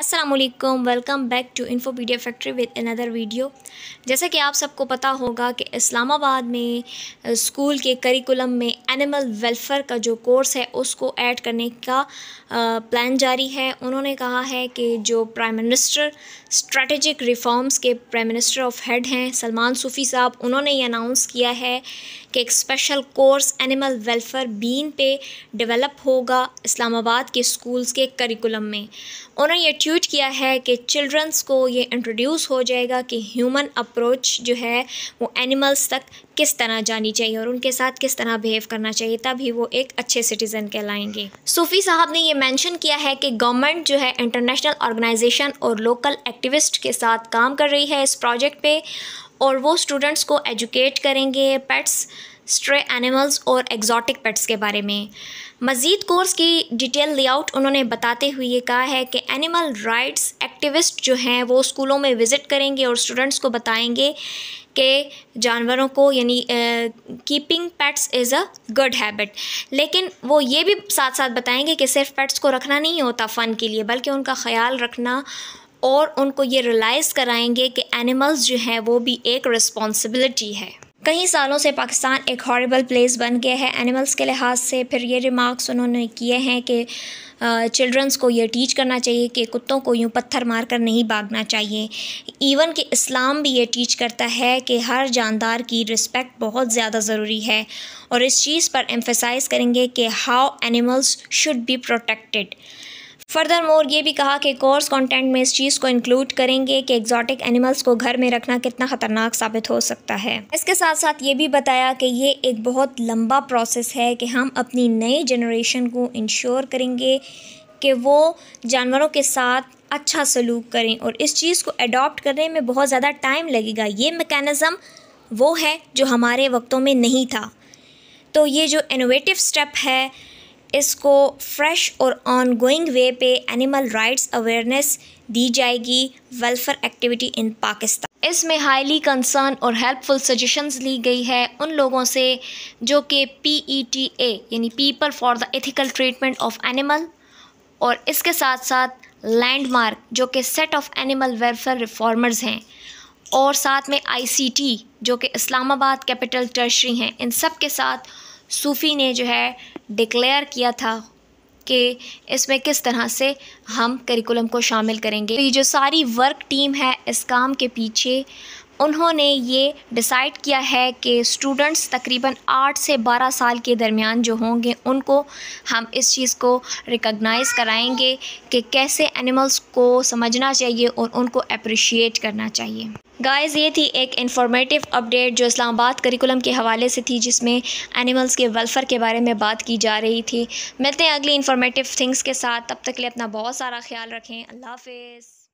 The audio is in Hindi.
Aslam welcome back to Infopedia factory with another video जैसा कि आप सबको पता होगा कि इस्लामाबाद में स्कूल के करिकुलम में एनिमल वेलफेयर का जो कोर्स है उसको ऐड करने का प्लान जारी है उन्होंने कहा है कि जो प्राइम मिनिस्टर स्ट्रेटजिक रिफॉर्म्स के प्राइम मिनिस्टर ऑफ हेड हैं सलमान सूफ़ी साहब उन्होंने ये अनाउंस किया है कि एक स्पेशल कोर्स एनिमल वेलफेयर बीन पे डेवलप होगा इस्लामाबाद के स्कूल्स के करिकुलम में उन्होंने ये इंस्टीट्यूट किया है कि चिल्ड्रंस को ये इंट्रोड्यूस हो जाएगा कि ह्यूमन अप्रोच जो है वो एनिमल्स तक किस तरह जानी चाहिए और उनके साथ किस तरह बिहेव करना चाहिए तभी वो एक अच्छे सिटीज़न कहलाएंगे सूफ़ी साहब ने ये मेंशन किया है कि गवर्नमेंट जो है इंटरनेशनल ऑर्गेनाइजेशन और लोकल एक्टिविस्ट के साथ काम कर रही है इस प्रोजेक्ट पे और वो स्टूडेंट्स को एजुकेट करेंगे पेट्स स्ट्रे एनिमल्स और एग्जॉटिक पेट्स के बारे में मज़ीद कोर्स की डिटेल लेआउट उन्होंने बताते हुए ये कहा है कि एनिमल राइट्स एक्टिविस्ट जो हैं वो स्कूलों में विज़िट करेंगे और स्टूडेंट्स को बताएंगे कि जानवरों को यानी keeping pets is a good habit लेकिन वो ये भी साथ साथ बताएंगे कि सिर्फ पेट्स को रखना नहीं होता फ़न के लिए बल्कि उनका ख्याल रखना और उनको ये रियलाइज़ कराएंगे कि एनिमल्स जो हैं वो भी एक रिस्पॉन्सिबिलिटी है कई सालों से पाकिस्तान एक हॉरेबल प्लेस बन गया है एनिमल्स के लिहाज से फिर ये रिमार्क्स उन्होंने किए हैं कि चिल्ड्रंस को ये टीच करना चाहिए कि कुत्तों को यूँ पत्थर मार कर नहीं भागना चाहिए इवन कि इस्लाम भी ये टीच करता है कि हर जानदार की रिस्पेक्ट बहुत ज़्यादा ज़रूरी है और इस चीज़ पर एम्फेसाइज़ करेंगे कि how animals should be protected furthermore ये भी कहा कि कोर्स कंटेंट में इस चीज़ को इंक्लूड करेंगे कि एग्जॉटिक एनिमल्स को घर में रखना कितना ख़तरनाक साबित हो सकता है इसके साथ साथ ये भी बताया कि ये एक बहुत लंबा प्रोसेस है कि हम अपनी नई जनरेशन को इंश्योर करेंगे कि वो जानवरों के साथ अच्छा सलूक करें और इस चीज़ को अडोप्ट करने में बहुत ज़्यादा टाइम लगेगा ये मेकैनिज़म वो है जो हमारे वक्तों में नहीं था तो ये जो इनोवेटिव स्टेप है इसको फ्रेश और ऑन गोइंग वे पे एनिमल राइट्स अवेयरनेस दी जाएगी वेलफेयर एक्टिविटी इन पाकिस्तान इसमें हाईली कंसर्न और हेल्पफुल सजेशंस ली गई है उन लोगों से जो कि पी ई टी ए यानी people for the ethical treatment of animal और इसके साथ साथ लैंडमार्क जो कि set of animal welfare reformers हैं और साथ में आईसीटी जो कि इस्लामाबाद कैपिटल टर्शरी हैं इन सब के साथ सूफ़ी ने जो है डिक्लेयर किया था कि इसमें किस तरह से हम करिकुलम को शामिल करेंगे तो ये जो सारी वर्क टीम है इस काम के पीछे उन्होंने ये डिसाइड किया है कि स्टूडेंट्स तकरीबन आठ से बारह साल के दरमियान जो होंगे उनको हम इस चीज़ को रिकगनाइज़ कराएंगे कि कैसे एनिमल्स को समझना चाहिए और उनको अप्रिशिएट करना चाहिए गाइस ये थी एक इन्फॉर्मेटिव अपडेट जो इस्लामाबाद करिकुलम के हवाले से थी जिसमें एनिमल्स के वेलफेयर के बारे में बात की जा रही थी मिलते हैं अगली इन्फॉर्मेटिव थिंग्स के साथ तब तक के लिए अपना बहुत सारा ख्याल रखें अल्लाह हाफिज़